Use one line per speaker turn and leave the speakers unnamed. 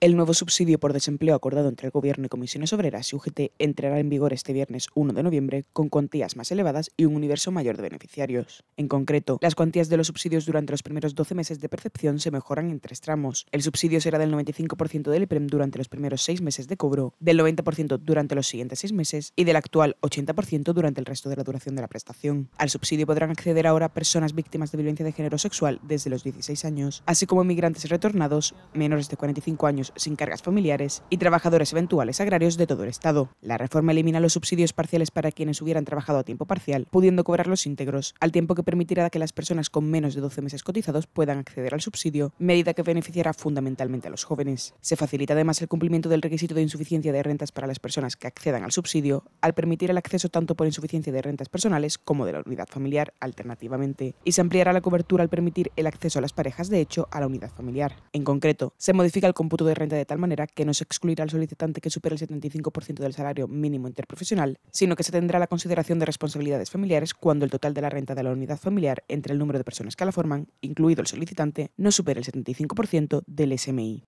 El nuevo subsidio por desempleo acordado entre el Gobierno y Comisiones Obreras y UGT entrará en vigor este viernes 1 de noviembre con cuantías más elevadas y un universo mayor de beneficiarios. En concreto, las cuantías de los subsidios durante los primeros 12 meses de percepción se mejoran en tres tramos. El subsidio será del 95% del IPREM durante los primeros seis meses de cobro, del 90% durante los siguientes seis meses y del actual 80% durante el resto de la duración de la prestación. Al subsidio podrán acceder ahora personas víctimas de violencia de género sexual desde los 16 años, así como migrantes retornados menores de 45 años sin cargas familiares y trabajadores eventuales agrarios de todo el Estado. La reforma elimina los subsidios parciales para quienes hubieran trabajado a tiempo parcial, pudiendo cobrar los íntegros, al tiempo que permitirá que las personas con menos de 12 meses cotizados puedan acceder al subsidio, medida que beneficiará fundamentalmente a los jóvenes. Se facilita además el cumplimiento del requisito de insuficiencia de rentas para las personas que accedan al subsidio, al permitir el acceso tanto por insuficiencia de rentas personales como de la unidad familiar alternativamente, y se ampliará la cobertura al permitir el acceso a las parejas de hecho a la unidad familiar. En concreto, se modifica el cómputo de renta de tal manera que no se excluirá al solicitante que supere el 75% del salario mínimo interprofesional, sino que se tendrá la consideración de responsabilidades familiares cuando el total de la renta de la unidad familiar entre el número de personas que la forman, incluido el solicitante, no supere el 75% del SMI.